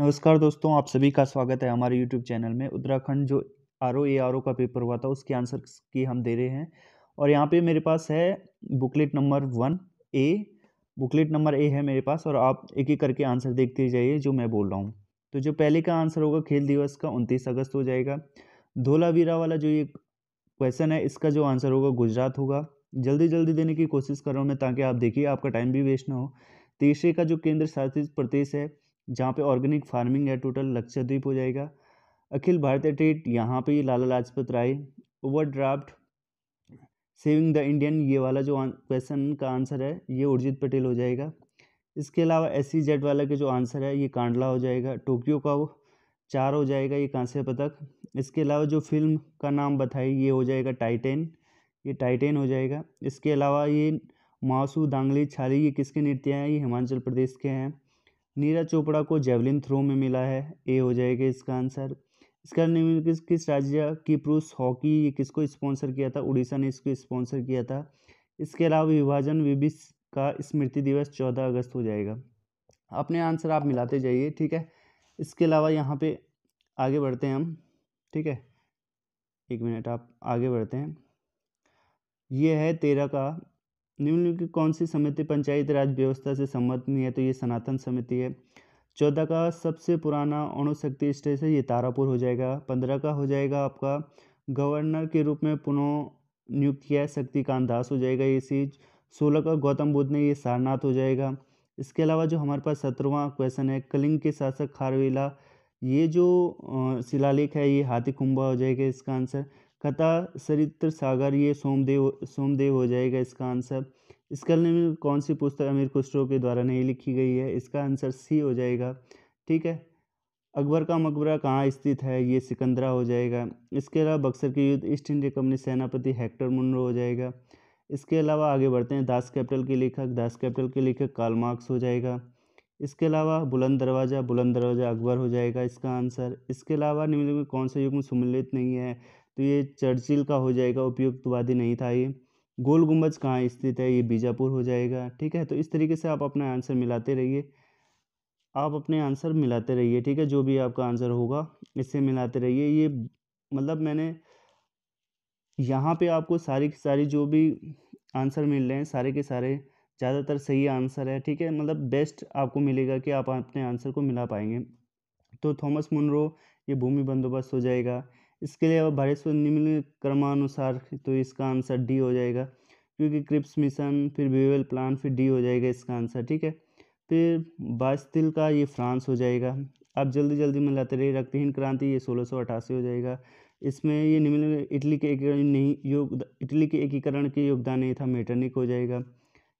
नमस्कार दोस्तों आप सभी का स्वागत है हमारे यूट्यूब चैनल में उत्तराखंड जो R O A R O का पेपर हुआ था उसके आंसर की हम दे रहे हैं और यहाँ पे मेरे पास है booklet number one A booklet number A है मेरे पास और आप एक एक करके आंसर देखते जाइए जो मैं बोल रहा हूँ तो जो पहले का आंसर होगा खेल दिवस का उनतीस अगस्त हो जाएगा धोलावीरा वाला जो ये क्वेश्चन है इसका जो आंसर होगा गुजरात होगा जल्दी जल्दी देने की कोशिश कर रहा हूँ मैं ताकि आप देखिए आपका टाइम भी वेस्ट ना हो तीसरे का जो केंद्र शासित प्रदेश है जहाँ पे ऑर्गेनिक फार्मिंग है टोटल लक्षद्वीप हो जाएगा अखिल भारतीय ट्रीट यहाँ पे ही Lala Lajpat Rai overdraft saving the Indian ये वाला जो क्वेश्चन का आंसर है ये उर्जित पटेल हो जाएगा इसके अलावा एस सी जेड वाला के जो आंसर है ये कांडला हो जाएगा टोक्यो का वो चार हो जाएगा ये कांस्य पदक इसके अलावा जो फिल्म का नाम बताए ये हो जाएगा टाइटेन ये टाइटेन हो जाएगा इसके अलावा ये मासू दांगली छाली ये किसके नृत्य हैं ये हिमाचल प्रदेश के हैं नीरज चोपड़ा को जेवलिन थ्रो में मिला है ए हो जाएगा इसका आंसर इसका किस किस राज्य की पुरुष हॉकी किसको स्पॉन्सर किया था उड़ीसा ने इसको स्पॉन्सर किया था इसके अलावा विभाजन विबिस का स्मृति दिवस चौदह अगस्त हो जाएगा अपने आंसर आप मिलाते जाइए ठीक है इसके अलावा यहाँ पे आगे बढ़ते हैं हम ठीक है एक मिनट आप आगे बढ़ते हैं ये है तेरह का निम्नलिखित कौन सी समिति पंचायत राज व्यवस्था से संबंध नहीं है तो ये सनातन समिति है चौदह का सबसे पुराना अणुशक्ति स्टेशन ये तारापुर हो जाएगा पंद्रह का हो जाएगा आपका गवर्नर के रूप में पुनः नियुक्त किया शक्तिकांत दास हो जाएगा ये सीज सोलह का गौतम बुद्ध ने ये सारनाथ हो जाएगा इसके अलावा जो हमारे पास सत्रहवा क्वेश्चन है कलिंग के शासक खारवेला ये जो शिलालेख है ये हाथी खुम्बा हो जाएगा इसका आंसर कथा चरित्र सागर ये सोमदेव सोमदेव हो जाएगा इसका आंसर इसके में कौन सी पुस्तक अमीर खुसरो के द्वारा नहीं लिखी गई है इसका आंसर सी हो जाएगा ठीक है अकबर का मकबरा कहाँ स्थित है ये सिकंदरा हो जाएगा इसके अलावा बक्सर के युद्ध ईस्ट इंडिया कंपनी सेनापति हेक्टर मुन्रो हो जाएगा इसके अलावा आगे बढ़ते हैं दास कैपिटल के लेखक दास कैपिटल के लेखक काल मार्क्स हो जाएगा इसके अलावा बुलंद दरवाज़ा बुलंद दरवाज़ा अकबर हो जाएगा इसका आंसर इसके अलावा निम्नलिखित कौन सा में सम्मिलित नहीं है तो ये चर्चिल का हो जाएगा उपयुक्तवादी नहीं था ये गोल गुम्बज कहाँ स्थित है ये बीजापुर हो जाएगा ठीक है तो इस तरीके से आप अपना आंसर मिलाते रहिए आप अपने आंसर मिलाते रहिए ठीक है जो भी आपका आंसर होगा इससे मिलाते रहिए ये मतलब मैंने यहाँ पे आपको सारी की सारी जो भी आंसर मिल रहे हैं सारे के सारे ज़्यादातर सही आंसर है ठीक है मतलब बेस्ट आपको मिलेगा कि आप अपने आंसर को मिला पाएंगे तो थॉमस मुनरो ये भूमि बंदोबस्त हो जाएगा इसके लिए अब भारत निम्न क्रमानुसार तो इसका आंसर डी हो जाएगा क्योंकि क्रिप्स मिशन फिर व्यूअल प्लान फिर डी हो जाएगा इसका आंसर ठीक है फिर बास्तिल का ये फ्रांस हो जाएगा आप जल्दी जल्दी में लाते रहिए रक्तहीन क्रांति ये सोलह सौ अठासी हो जाएगा इसमें ये निम्न इटली के एकीकरण नहीं योग इटली के एकीकरण के योगदान नहीं था मेटरनिक हो जाएगा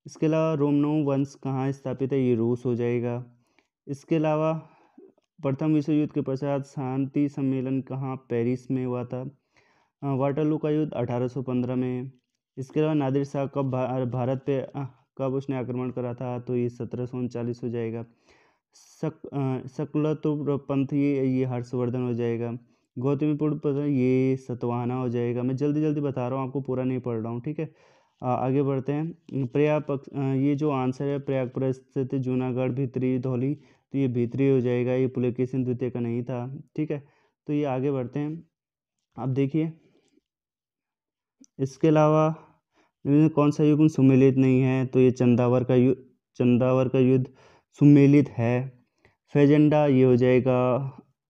इसके अलावा रोमनो वंश कहाँ स्थापित है ये रूस हो जाएगा इसके अलावा प्रथम विश्व युद्ध के पश्चात शांति सम्मेलन कहाँ पेरिस में हुआ था वाटरलू का युद्ध 1815 में इसके अलावा नादिर शाह कब भारत पे कब उसने आक्रमण करा था तो ये सत्रह सौ उनचालीस हो जाएगा शक पंथ ये ये हर्षवर्धन हो जाएगा गौतमीपुर ये सतवाहना हो जाएगा मैं जल्दी जल्दी बता रहा हूँ आपको पूरा नहीं पढ़ रहा हूँ ठीक है आगे बढ़ते हैं प्रयाग ये जो आंसर है प्रयागपुर स्थित जूनागढ़ भित्री धौली तो ये भीतरी हो जाएगा ये पुलकेशन द्वितीय का नहीं था ठीक है तो ये आगे बढ़ते हैं आप देखिए इसके अलावा कौन सा युग सुमेलित नहीं है तो ये चंदावर का युद्ध चंदावर का युद्ध सुमेलित है फेजेंडा ये हो जाएगा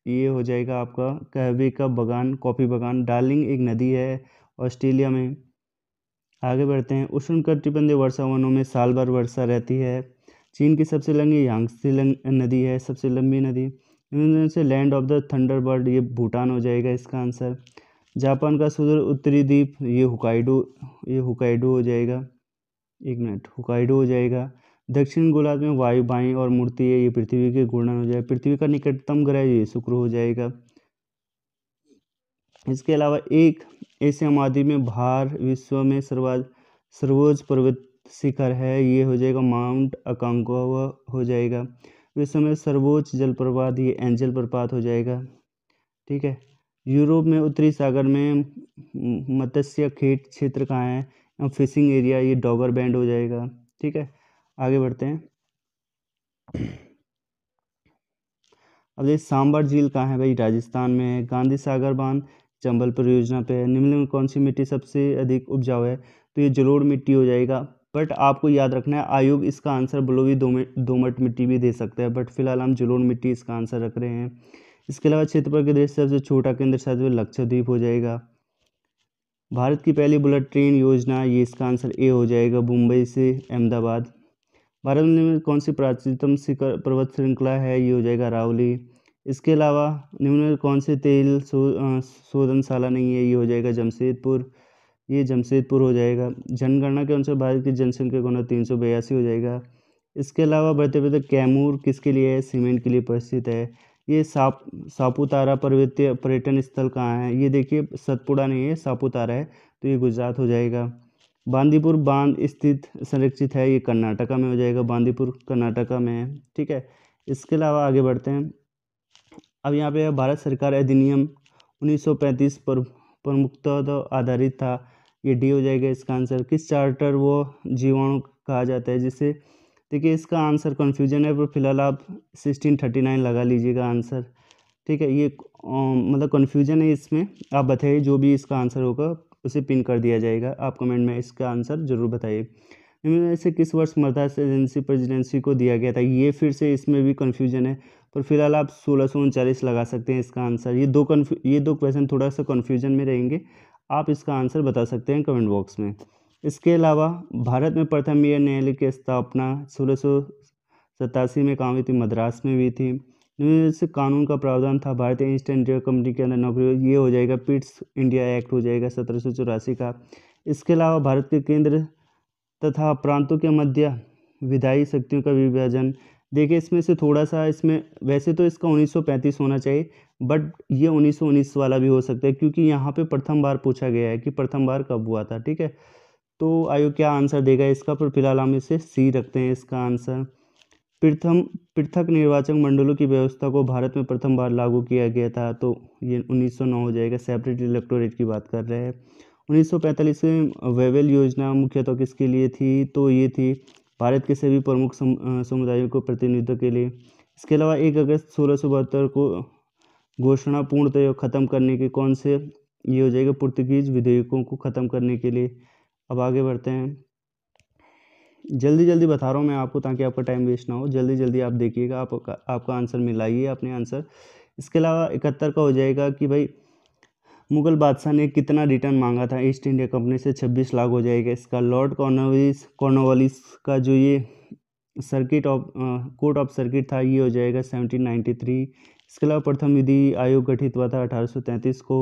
ये हो जाएगा आपका कहवे का बगान कॉफ़ी बगान डार्लिंग एक नदी है ऑस्ट्रेलिया में आगे बढ़ते हैं उष्ण कटिबंधीय वर्षा वनों में साल भर वर्षा रहती है चीन की सबसे लंबी यांगसी नदी है सबसे लंबी नदी से लैंड ऑफ द थंडरबर्ड ये भूटान हो जाएगा इसका आंसर जापान का सुदूर उत्तरी द्वीप ये हुकाइडो ये हुकाइडो हो जाएगा एक मिनट हुकाइडो हो जाएगा दक्षिण गोलार्ध में वायु बाई और मूर्ति है ये पृथ्वी के घूर्णन हो जाएगा पृथ्वी का निकटतम ग्रह ये शुक्र हो जाएगा इसके अलावा एक ऐसे महाद्वीप में भार विश्व में सर्वाधिक सर्वोच्च पर्वत शिखर है ये हो जाएगा माउंट अकांकावा हो जाएगा इस समय सर्वोच्च जलप्रपात ये एंजल प्रपात हो जाएगा ठीक है यूरोप में उत्तरी सागर में मत्स्य खेत क्षेत्र कहाँ है फिशिंग एरिया ये डॉगर बैंड हो जाएगा ठीक है आगे बढ़ते हैं अब देखिए सांबर झील कहाँ है भाई राजस्थान में है गांधी सागर बांध चंबल परियोजना पे है निम्न में कौन सी मिट्टी सबसे अधिक उपजाऊ है तो ये जलोड़ मिट्टी हो जाएगा बट आपको याद रखना है आयोग इसका आंसर बलोवी दोमट मिट्टी भी दे सकता है बट फिलहाल हम जलोन मिट्टी इसका आंसर रख रहे हैं इसके अलावा क्षेत्रफल की दृष्टि से सबसे छोटा केंद्र शासित लक्षद्वीप हो जाएगा भारत की पहली बुलेट ट्रेन योजना ये इसका आंसर ए हो जाएगा मुंबई से अहमदाबाद भारत में कौन सी प्राचीनतम शिखर पर्वत श्रृंखला है ये हो जाएगा रावली इसके अलावा निम्न में कौन से तेल शोधनशाला नहीं है ये हो जाएगा जमशेदपुर ये जमशेदपुर हो जाएगा जनगणना के अनुसार भारत की जनसंख्या गुना तीन सौ बयासी हो जाएगा इसके अलावा बढ़ते बढ़ते तो कैमूर किसके लिए है सीमेंट के लिए प्रसिद्ध है ये साप सापुतारा पर्वतीय पर्यटन स्थल कहाँ है ये देखिए सतपुड़ा नहीं है सापुतारा है तो ये गुजरात हो जाएगा बांदीपुर बांध स्थित संरक्षित है ये कर्नाटका में हो जाएगा बांदीपुर कर्नाटका में है ठीक है इसके अलावा आगे बढ़ते हैं अब यहाँ पे भारत सरकार अधिनियम 1935 पर प्रमुखता तो आधारित था ये डी हो जाएगा इसका आंसर किस चार्टर वो जीवाणु कहा जाता है जिसे देखिए इसका आंसर कन्फ्यूजन है पर फिलहाल आप सिक्सटीन थर्टी नाइन लगा लीजिएगा आंसर ठीक है ये मतलब कन्फ्यूजन है इसमें आप बताइए जो भी इसका आंसर होगा उसे पिन कर दिया जाएगा आप कमेंट में इसका आंसर जरूर बताइए इनमें से किस वर्ष मद्रास एजेंसी प्रेजिडेंसी को दिया गया था ये फिर से इसमें भी कन्फ्यूजन है पर फिलहाल आप सोलह सौ उनचालीस लगा सकते हैं इसका आंसर ये दो कन्फ्यू ये दो क्वेश्चन थोड़ा सा कन्फ्यूजन में रहेंगे आप इसका आंसर बता सकते हैं कमेंट बॉक्स में इसके अलावा भारत में प्रथम यह न्यायालय की स्थापना सोलह सौ सतासी में कहाँ हुई थी मद्रास में हुई थी से कानून का प्रावधान था भारतीय ईस्ट इंडिया कंपनी के अंदर नौकरी ये हो जाएगा पिट्स इंडिया एक्ट हो जाएगा सत्रह का इसके अलावा भारत के केंद्र तथा प्रांतों के मध्य विधायी शक्तियों का विभाजन देखिए इसमें से थोड़ा सा इसमें वैसे तो इसका 1935 होना चाहिए बट ये 1919 वाला भी हो सकता है क्योंकि यहाँ पे प्रथम बार पूछा गया है कि प्रथम बार कब हुआ था ठीक है तो आयोग क्या आंसर देगा इसका पर फिलहाल हम इसे सी रखते हैं इसका आंसर प्रथम पृथक निर्वाचक मंडलों की व्यवस्था को भारत में प्रथम बार लागू किया गया था तो ये 1909 हो जाएगा सेपरेट इलेक्टोरेट की बात कर रहे हैं 1945 में वेवेल योजना मुख्यतः तो किसके लिए थी तो ये थी भारत के सभी प्रमुख समुदायों को प्रतिनिधित्व के लिए इसके अलावा एक अगस्त सोलह सौ बहत्तर को घोषणा पूर्णतः ख़त्म करने के कौन से ये हो जाएगा पुर्तगीज विधेयकों को ख़त्म करने के लिए अब आगे बढ़ते हैं जल्दी जल्दी बता रहा हूँ मैं आपको ताकि आपका टाइम वेस्ट ना हो जल्दी जल्दी आप देखिएगा आपका आपका आंसर मिलाइए अपने आंसर इसके अलावा इकहत्तर का हो जाएगा कि भाई मुगल बादशाह ने कितना रिटर्न मांगा था ईस्ट इंडिया कंपनी से 26 लाख हो जाएगा इसका लॉर्ड कॉर्नोलिस कॉर्नोवलिस का जो ये circuit of court of circuit था ये हो जाएगा 1793 इसके अलावा प्रथम विधि आयोग गठित हुआ था 1833 को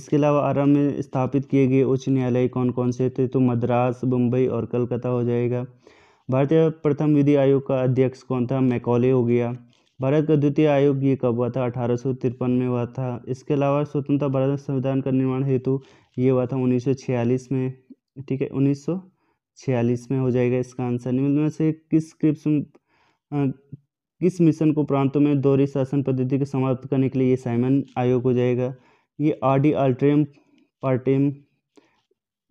इसके अलावा आरा में स्थापित किए गए उच्च न्यायालय कौन कौन से थे तो मद्रास मुंबई और कलकत्ता हो जाएगा भारतीय प्रथम विधि आयोग का अध्यक्ष कौन था मैकॉले हो गया भारत का द्वितीय आयोग ये कब हुआ था अठारह सौ तिरपन में हुआ था इसके अलावा स्वतंत्रता भारत संविधान का निर्माण हेतु ये हुआ था उन्नीस सौ छियालीस में ठीक है उन्नीस सौ छियालीस में हो जाएगा इसका आंसर निम्न में से किस क्रिप्स किस मिशन को प्रांतों में दोहरी शासन पद्धति को समाप्त करने के लिए ये साइमन आयोग हो जाएगा ये आर डी अल्ट्रेम पार्टेम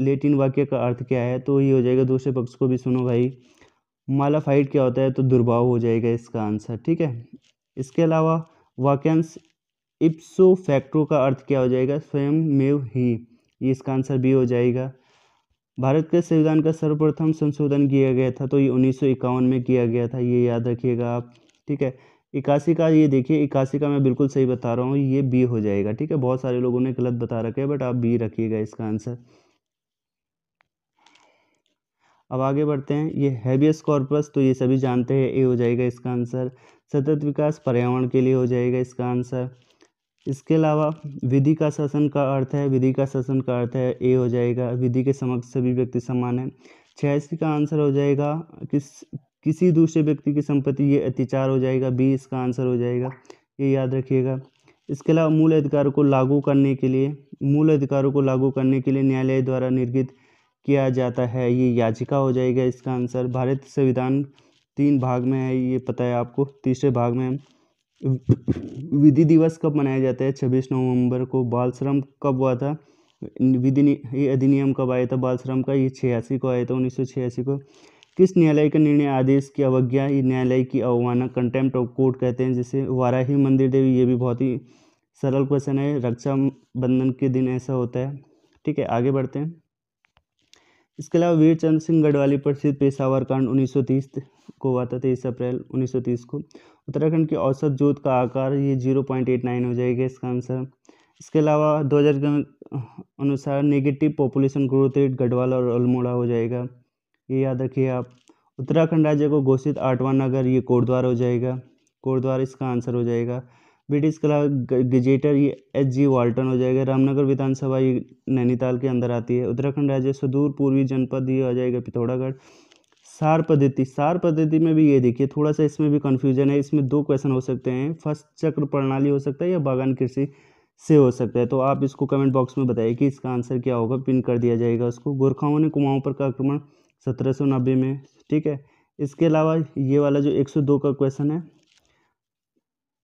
लेटिन वाक्य का अर्थ क्या है तो ये हो जाएगा दूसरे पक्ष को भी सुनो भाई मालाफाइड क्या होता है तो दुर्भाव हो जाएगा इसका आंसर ठीक है इसके अलावा वाक्यांश इप्सो फैक्ट्रो का अर्थ क्या हो जाएगा स्वयं मेव ही ये इसका आंसर भी हो जाएगा भारत के संविधान का सर्वप्रथम संशोधन किया गया था तो ये उन्नीस में किया गया था ये याद रखिएगा आप ठीक है इक्यासी का ये देखिए इक्यासी का मैं बिल्कुल सही बता रहा हूँ ये बी हो जाएगा ठीक है बहुत सारे लोगों ने गलत बता रखे है बट आप बी रखिएगा इसका आंसर अब आगे बढ़ते हैं ये हैवियस कॉर्पस तो ये सभी जानते हैं ए हो जाएगा इसका आंसर सतत विकास पर्यावरण के लिए हो जाएगा इसका आंसर इसके अलावा विधि का शासन का अर्थ है विधि का शासन का अर्थ है ए हो जाएगा विधि के समक्ष सभी व्यक्ति समान है छियासी का आंसर हो जाएगा किस किसी दूसरे व्यक्ति की संपत्ति ये अत्याचार हो जाएगा बी इसका आंसर हो जाएगा ये याद रखिएगा इसके अलावा मूल अधिकारों को लागू करने के लिए मूल अधिकारों को लागू करने के लिए न्यायालय द्वारा निर्गित किया जाता है ये याचिका हो जाएगा इसका आंसर भारत संविधान तीन भाग में है ये पता है आपको तीसरे भाग में विधि दिवस कब मनाया जाता है छब्बीस नवंबर को बाल श्रम कब हुआ था विधि ये अधिनियम कब आया था बाल श्रम का ये छियासी को आया था उन्नीस सौ छियासी को किस न्यायालय का निर्णय आदेश की अवज्ञा ये न्यायालय की अवमानना कंटेम्प्ट ऑफ कोर्ट कहते हैं जैसे वाराही मंदिर देवी ये भी बहुत ही सरल क्वेश्चन है रक्षाबंधन के दिन ऐसा होता है ठीक है आगे बढ़ते हैं इसके अलावा वीर चंद्र सिंह गढ़वाली प्रसिद्ध पेशावर कांड 1930 को हुआ था तेईस अप्रैल 1930 को उत्तराखंड की औसत जोत का आकार ये 0.89 हो जाएगा इसका आंसर इसके अलावा दो के अनुसार negative population growth rate Garhwal और अल्मोड़ा हो जाएगा ये याद रखिए आप उत्तराखंड राज्य को घोषित आठवां नगर ये कोटद्वार हो जाएगा कोटद्वार इसका आंसर हो जाएगा ब्रिटिश कला गजेटर ये एच जी वाल्टन हो जाएगा रामनगर विधानसभा ये नैनीताल के अंदर आती है उत्तराखंड राज्य सुदूर पूर्वी जनपद ये आ जाएगा पिथौरागढ़ सार पद्धति सार पद्धति में भी ये देखिए थोड़ा सा इसमें भी कन्फ्यूजन है इसमें दो क्वेश्चन हो सकते हैं फर्स्ट चक्र प्रणाली हो सकता है या बागान कृषि से हो सकता है तो आप इसको कमेंट बॉक्स में बताइए कि इसका आंसर क्या होगा पिन कर दिया जाएगा उसको गोरखाओं ने कुमाऊँ पर का आक्रमण सत्रह में ठीक है इसके अलावा ये वाला जो 102 का क्वेश्चन है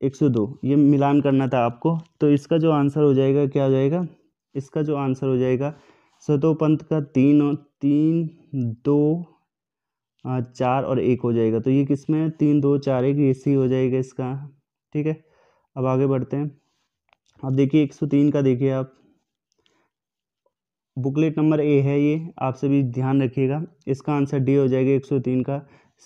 एक सौ दो ये मिलान करना था आपको तो इसका जो आंसर हो जाएगा क्या हो जाएगा इसका जो आंसर हो जाएगा सतोपंत का तीन और तीन दो चार और एक हो जाएगा तो ये किस में तीन दो चार एक ए सी हो जाएगा इसका ठीक है अब आगे बढ़ते हैं अब देखिए एक सौ तीन का देखिए आप बुकलेट नंबर ए है ये आप सभी ध्यान रखिएगा इसका आंसर डी हो जाएगा एक सौ तीन का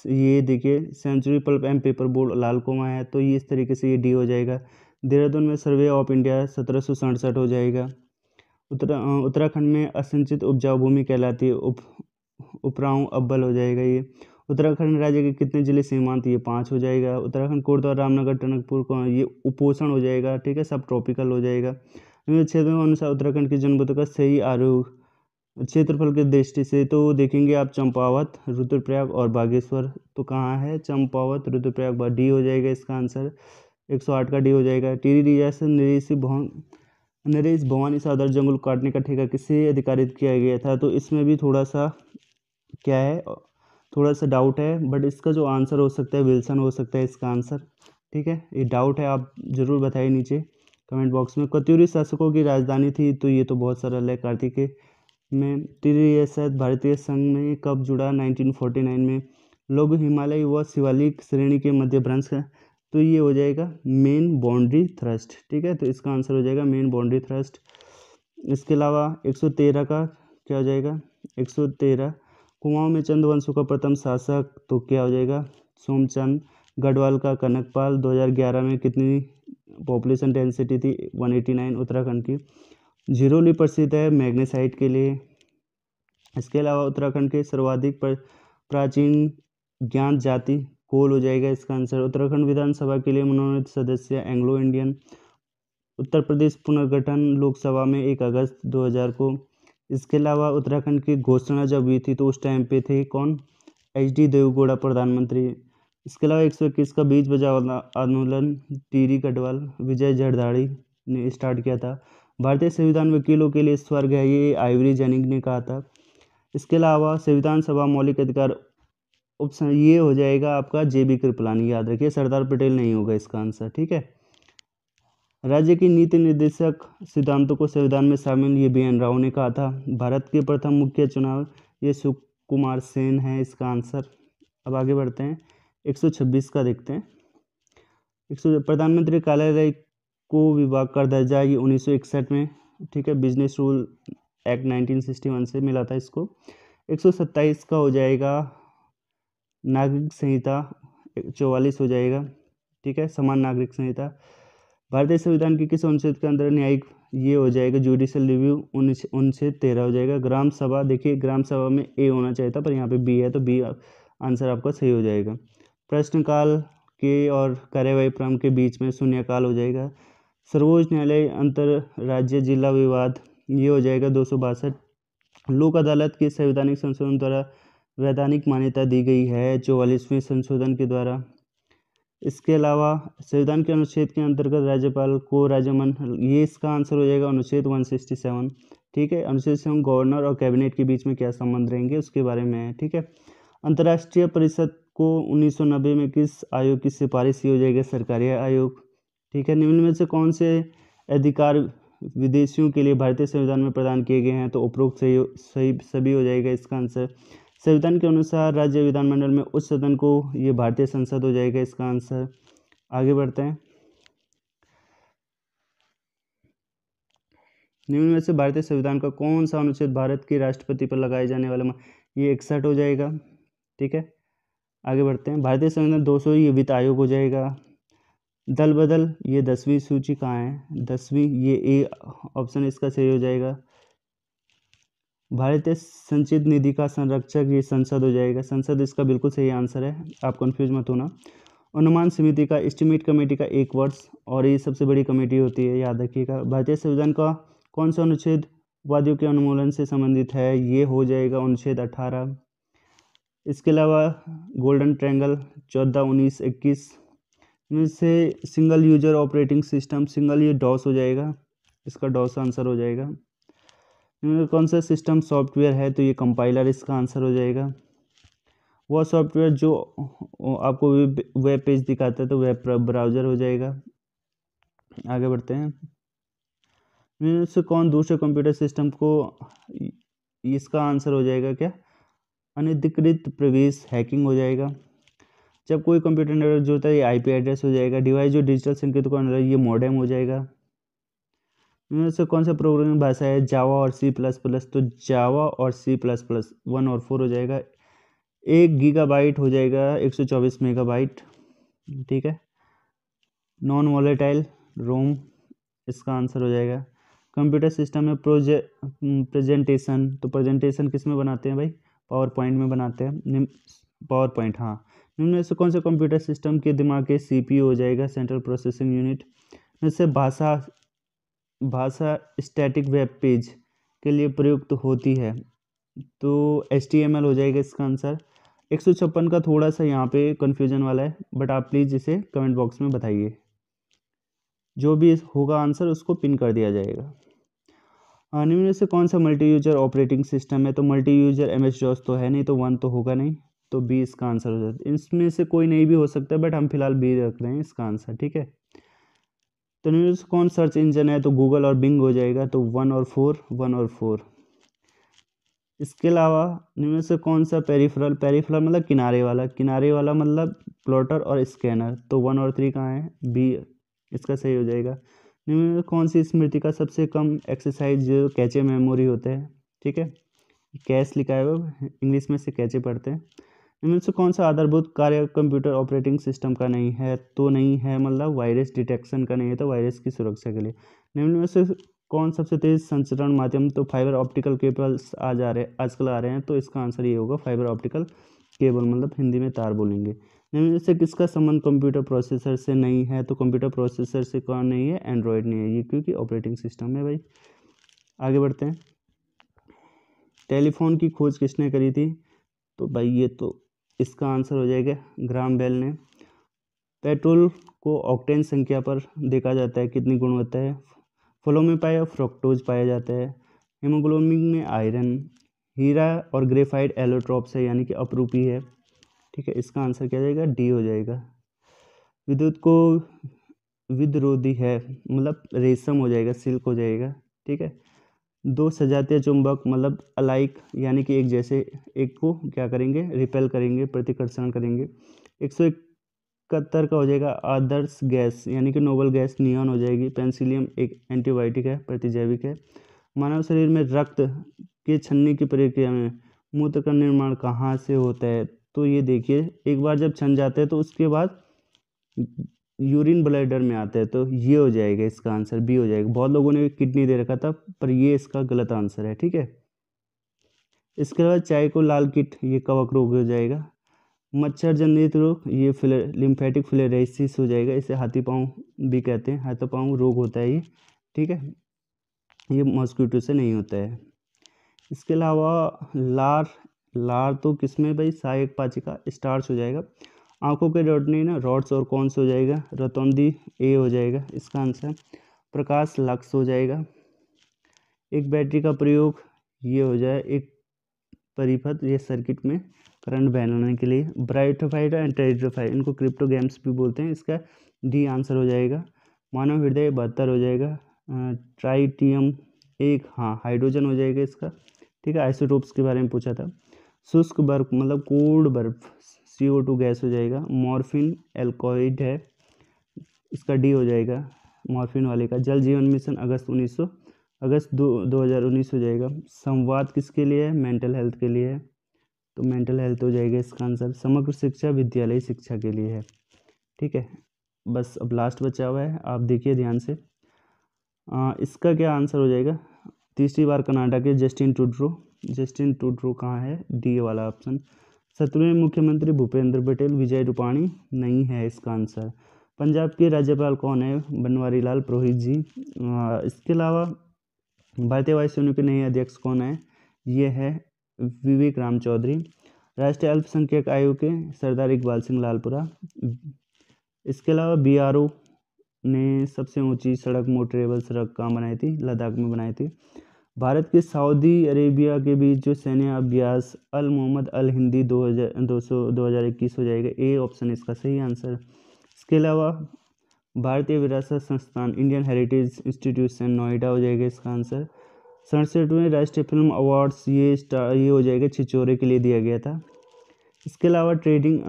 ये देखिए century pulp and paper board कुमा है तो ये इस तरीके से ये डी हो जाएगा देहरादून में सर्वे ऑफ इंडिया सत्रह सौ सड़सठ हो जाएगा उत्तरा उत्तराखंड में असंचित उपजाऊ भूमि कहलाती है उप उपराऊ अब्बल हो जाएगा ये उत्तराखंड राज्य के कितने जिले सीमांत ये पाँच हो जाएगा उत्तराखंड कोटद्वार रामनगर टनकपुर को ये उपोषण हो जाएगा ठीक है सब ट्रॉपिकल हो जाएगा क्षेत्र अनुसार उत्तराखंड की जनपदों का सही आरोग्य क्षेत्रफल की दृष्टि से तो देखेंगे आप चंपावत रुद्रप्रयाग और बागेश्वर तो कहाँ है चंपावत रुद्रप्रयाग डी हो जाएगा इसका आंसर 108 का डी हो जाएगा टीरी रियासत नरेश भवन नरेश भवानी सादर जंगल काटने का ठेका किससे अधिकारित किया गया था तो इसमें भी थोड़ा सा क्या है थोड़ा सा डाउट है बट इसका जो आंसर हो सकता है विल्सन हो सकता है इसका आंसर ठीक है ये डाउट है आप ज़रूर बताइए नीचे कमेंट बॉक्स में कत्यूरी शासकों की राजधानी थी तो ये तो बहुत सरल है कार्तिकेय में त्रीय शायद भारतीय संघ में कब जुड़ा नाइनटीन फोर्टी नाइन में लोग हिमालय व शिवालिक श्रेणी के मध्य भ्रंश है तो ये हो जाएगा मेन बाउंड्री थ्रस्ट ठीक है तो इसका आंसर हो जाएगा मेन बाउंड्री थ्रस्ट इसके अलावा 113 का क्या हो जाएगा 113 कुमाऊं में वंशों का प्रथम शासक तो क्या हो जाएगा सोमचंद गढ़वाल का कनकपाल 2011 में कितनी पॉपुलेशन डेंसिटी थी 189 उत्तराखंड की जिरोली प्रसिद्ध है मैग्नेसाइट के लिए इसके अलावा उत्तराखंड के सर्वाधिक प्राचीन ज्ञान जाति कोल हो जाएगा इसका आंसर उत्तराखंड विधानसभा के लिए मनोनीत सदस्य एंग्लो इंडियन उत्तर प्रदेश पुनर्गठन लोकसभा में एक अगस्त 2000 को इसके अलावा उत्तराखंड की घोषणा जब हुई थी तो उस टाइम पे थे कौन एच डी देवगौड़ा प्रधानमंत्री इसके अलावा एक सौ इक्कीस का बीज बजाव आंदोलन टीरी कटवाल विजय जरदारी ने स्टार्ट किया था भारतीय संविधान वकीलों के लिए स्वर्ग है ये आइवरी जैनिंग ने कहा था इसके अलावा संविधान सभा मौलिक अधिकार उप ये हो जाएगा आपका जे बी कृपलानी याद रखिए सरदार पटेल नहीं होगा इसका आंसर ठीक है राज्य की नीति निर्देशक सिद्धांतों को संविधान में शामिल ये बी एन राव ने कहा था भारत के प्रथम मुख्य चुनाव ये सुकुमार सेन है इसका आंसर अब आगे बढ़ते हैं 126 का देखते हैं एक प्रधानमंत्री कार्यालय को विभाग का दर्जा ये उन्नीस में ठीक है बिजनेस रूल एक्ट 1961 से मिला था इसको 127 का हो जाएगा नागरिक संहिता चौवालीस हो जाएगा ठीक है समान नागरिक संहिता भारतीय संविधान के किस अनुच्छेद के अंदर न्यायिक ये हो जाएगा जुडिशियल रिव्यू अनुच्छेद तेरह हो जाएगा ग्राम सभा देखिए ग्राम सभा में ए होना चाहिए था पर यहाँ पे बी है तो बी आंसर आपका सही हो जाएगा प्रश्नकाल के और कार्यवाही क्रम के बीच में शून्यकाल हो जाएगा सर्वोच्च न्यायालय अंतर्राज्य जिला विवाद ये हो जाएगा दो सौ बासठ लोक अदालत के संवैधानिक संशोधन द्वारा वैधानिक मान्यता दी गई है चौवालीसवें संशोधन के द्वारा इसके अलावा संविधान के अनुच्छेद के अंतर्गत राज्यपाल को राज्यमन ये इसका आंसर हो जाएगा अनुच्छेद वन सिक्सटी सेवन ठीक है अनुच्छेद सेवन गवर्नर और कैबिनेट के बीच में क्या संबंध रहेंगे उसके बारे में है ठीक है अंतर्राष्ट्रीय परिषद को 1990 में किस आयोग की सिफारिश हो जाएगी सरकारी आयोग ठीक है निम्न में से कौन से अधिकार विदेशियों के लिए भारतीय संविधान में प्रदान किए गए हैं तो उपरोक्त सही सही सभी हो जाएगा इसका आंसर संविधान के अनुसार राज्य विधानमंडल में उच्च सदन को ये भारतीय संसद हो जाएगा इसका आंसर आगे बढ़ते हैं निम्न में से भारतीय संविधान का कौन सा अनुच्छेद भारत के राष्ट्रपति पर लगाए जाने वाला ये इकसठ हो जाएगा ठीक है आगे बढ़ते हैं भारतीय संविधान दो सौ ये वित्त आयोग हो जाएगा दल बदल ये दसवीं सूची कहाँ है दसवीं ये ए ऑप्शन इसका सही हो जाएगा भारतीय संचित निधि का संरक्षक ये संसद हो जाएगा संसद इसका बिल्कुल सही आंसर है आप कंफ्यूज मत होना अनुमान समिति का एस्टिमेट कमेटी का एक वर्ष और ये सबसे बड़ी कमेटी होती है याद रखिएगा भारतीय संविधान का कौन सा अनुच्छेद वादियों के अनुमूलन से संबंधित है ये हो जाएगा अनुच्छेद अठारह इसके अलावा गोल्डन ट्रैंगल चौदह उन्नीस इक्कीस से single user operating system single ये डॉस हो जाएगा इसका डॉस आंसर हो जाएगा कौन सा सिस्टम सॉफ्टवेयर है तो ये कंपाइलर इसका आंसर हो जाएगा वह सॉफ्टवेयर जो आपको वेब पेज दिखाता है तो वेब ब्राउज़र हो जाएगा आगे बढ़ते हैं इनमें से कौन दूसरे कंप्यूटर सिस्टम को इसका आंसर हो जाएगा क्या अनधिकृत प्रवेश हैकिंग हो जाएगा जब कोई कंप्यूटर नेटवर्क जुड़ता है ये आईपी एड्रेस हो जाएगा डिवाइस जो डिजिटल संकेत को अनुरोध ये मॉडेम हो जाएगा इनमें से कौन सा प्रोग्रामिंग भाषा है जावा और सी प्लस प्लस तो जावा और सी प्लस प्लस वन और फोर हो जाएगा एक गीगाबाइट हो जाएगा एक सौ चौबीस मेगाबाइट ठीक है नॉन वॉलेटाइल रोम इसका आंसर हो जाएगा कंप्यूटर सिस्टम में प्रोजे प्रेजेंटेशन तो प्रेजेंटेशन किस में बनाते हैं भाई पावर पॉइंट में बनाते हैं पावर पॉइंट हाँ उनमें से कौन से कंप्यूटर सिस्टम के दिमाग के सी हो जाएगा सेंट्रल प्रोसेसिंग यूनिट जैसे भाषा भाषा स्टैटिक वेब पेज के लिए प्रयुक्त होती है तो एच हो जाएगा इसका आंसर एक सौ छप्पन का थोड़ा सा यहाँ पे कन्फ्यूजन वाला है बट आप प्लीज़ इसे कमेंट बॉक्स में बताइए जो भी होगा आंसर उसको पिन कर दिया जाएगा अं, निम्न से कौन सा मल्टी यूजर ऑपरेटिंग सिस्टम है तो multi user M H DOS तो है नहीं तो वन तो होगा नहीं तो बी इसका आंसर हो जाता है इसमें से कोई नहीं भी हो सकता है बट हम फिलहाल बी रख रहे हैं इसका आंसर ठीक है तो न्यूज तो कौन सर्च इंजन है तो गूगल और बिंग हो जाएगा तो वन और फोर वन और फोर इसके अलावा निम्न से कौन सा पेरीफ्रल पेरीफ्रल मतलब किनारे वाला किनारे वाला मतलब प्लॉटर और स्कैनर तो वन और थ्री कहाँ है बी इसका सही हो जाएगा निम्न से कौन सी स्मृति का सबसे कम एक्सरसाइज जो कैचे मेमोरी होते हैं ठीक है कैश लिखा है वो इंग्लिश में से कैचे पढ़ते हैं इनमें से कौन सा आधारभूत कार्य कंप्यूटर ऑपरेटिंग सिस्टम का नहीं है तो नहीं है मतलब वायरस डिटेक्शन का नहीं है तो वायरस की सुरक्षा के लिए निम्न में से कौन सबसे तेज संचरण माध्यम तो फाइबर ऑप्टिकल केबल्स आ जा रहे आजकल आ रहे हैं तो इसका आंसर ये होगा फाइबर ऑप्टिकल केबल मतलब हिंदी में तार बोलेंगे निम्न में से किसका संबंध कंप्यूटर प्रोसेसर से नहीं है तो कंप्यूटर प्रोसेसर से कौन नहीं है एंड्रॉयड नहीं है ये क्योंकि ऑपरेटिंग सिस्टम है भाई आगे बढ़ते हैं टेलीफोन की खोज किसने करी थी तो भाई ये तो इसका आंसर हो जाएगा ग्राम बेल ने पेट्रोल को ऑक्टेन संख्या पर देखा जाता है कितनी गुणवत्ता है फलों में पाया फ्रोक्टोज पाया जाता है हेमोग्लोबिन में आयरन हीरा और ग्रेफाइड एलोट्रॉप्स है यानी कि अपरूपी है ठीक है इसका आंसर क्या जाएगा डी हो जाएगा विद्युत को विद्रोधी है मतलब रेशम हो जाएगा सिल्क हो जाएगा ठीक है दो सजातीय चुंबक मतलब अलाइक यानी कि एक जैसे एक को क्या करेंगे रिपेल करेंगे प्रतिकर्षण करेंगे एक सौ इकहत्तर का हो जाएगा आदर्श गैस यानी कि नोबल गैस नियॉन हो जाएगी पेंसिलियम एक एंटीबायोटिक है प्रतिजैविक है मानव शरीर में रक्त के छनने की प्रक्रिया में मूत्र का निर्माण कहाँ से होता है तो ये देखिए एक बार जब छन जाते हैं तो उसके बाद यूरिन ब्लैडर में आता है तो ये हो जाएगा इसका आंसर बी हो जाएगा बहुत लोगों ने किडनी दे रखा था पर ये इसका गलत आंसर है ठीक है इसके अलावा चाय को लाल किट ये कवक रोग हो जाएगा मच्छर जनित रोग ये फिलर लिम्फेटिक फिलेराइसिस हो जाएगा इसे हाथी पाँव भी कहते हैं हाथों पाँव रोग होता है ये ठीक है ये मॉस्किटो से नहीं होता है इसके अलावा लार लार तो किसमें भाई सहायक पाचिका स्टार्च हो जाएगा आंखों के रोडनी ना रॉड्स और कॉन्स हो जाएगा रतौंदी ए हो जाएगा इसका आंसर प्रकाश लक्स हो जाएगा एक बैटरी का प्रयोग ये हो जाए एक परिपथ ये सर्किट में करंट बहनाने के लिए ब्राइटोफाइड एंड टेरिटोफाइड इनको क्रिप्टो गेम्स भी बोलते हैं इसका डी आंसर हो जाएगा मानव हृदय बहत्तर हो जाएगा ट्राइटियम एक हाँ हाइड्रोजन हो जाएगा इसका ठीक है आइसोटोप्स के बारे में पूछा था शुष्क बर्फ मतलब कोल्ड बर्फ सी ओ टू गैस हो जाएगा मॉर्फिन एल्कोइड है इसका डी हो जाएगा मॉर्फिन वाले का जल जीवन मिशन अगस्त उन्नीस सौ अगस्त दो दो हज़ार उन्नीस हो जाएगा संवाद किसके लिए है मेंटल हेल्थ के लिए है तो मेंटल हेल्थ हो जाएगा इसका आंसर समग्र शिक्षा विद्यालय शिक्षा के लिए है ठीक है बस अब लास्ट बचा हुआ है आप देखिए ध्यान से आ, इसका क्या आंसर हो जाएगा तीसरी बार कर्नाटक के जस्टिन टूड्रो जस्टिन टूड्रो कहाँ है डी वाला ऑप्शन सत्रहवें मुख्यमंत्री भूपेंद्र पटेल विजय रूपाणी नहीं है इसका आंसर पंजाब के राज्यपाल कौन है बनवारी लाल पुरोहित जी इसके अलावा भारतीय वायुसेना के नए अध्यक्ष कौन है ये है विवेक राम चौधरी राष्ट्रीय अल्पसंख्यक आयोग के सरदार इकबाल सिंह लालपुरा इसके अलावा बी ने सबसे ऊंची सड़क मोटरेबल सड़क कहाँ बनाई थी लद्दाख में बनाई थी भारत के सऊदी अरेबिया के बीच जो सैन्य अभ्यास अल मोहम्मद अल हिंदी दो हज़ार दो सौ दो हज़ार इक्कीस हो जाएगा ए ऑप्शन इसका सही आंसर इसके अलावा भारतीय विरासत संस्थान इंडियन हेरिटेज इंस्टीट्यूशन नोएडा हो जाएगा इसका आंसर सड़सठवें राष्ट्रीय फिल्म अवार्ड्स ये स्टार ये हो जाएगा छिचोरे के लिए दिया गया था इसके अलावा ट्रेडिंग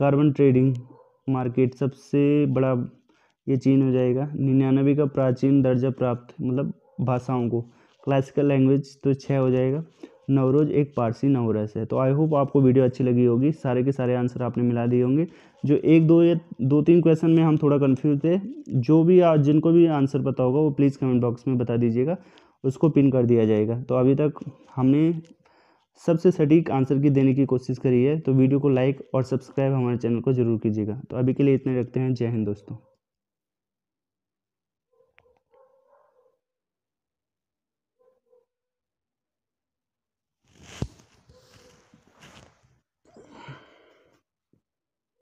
कार्बन ट्रेडिंग मार्केट सबसे बड़ा ये चीन हो जाएगा निन्यानवे का प्राचीन दर्जा प्राप्त मतलब भाषाओं को क्लासिकल लैंग्वेज तो छः हो जाएगा नवरोज एक पारसी नवरस है तो आई होप आपको वीडियो अच्छी लगी होगी सारे के सारे आंसर आपने मिला दिए होंगे जो एक दो या दो तीन क्वेश्चन में हम थोड़ा कन्फ्यूज थे जो भी आ, जिनको भी आंसर पता होगा वो प्लीज़ कमेंट बॉक्स में बता दीजिएगा उसको पिन कर दिया जाएगा तो अभी तक हमने सबसे सटीक आंसर की देने की कोशिश करी है तो वीडियो को लाइक और सब्सक्राइब हमारे चैनल को जरूर कीजिएगा तो अभी के लिए इतने रखते हैं जय हिंद दोस्तों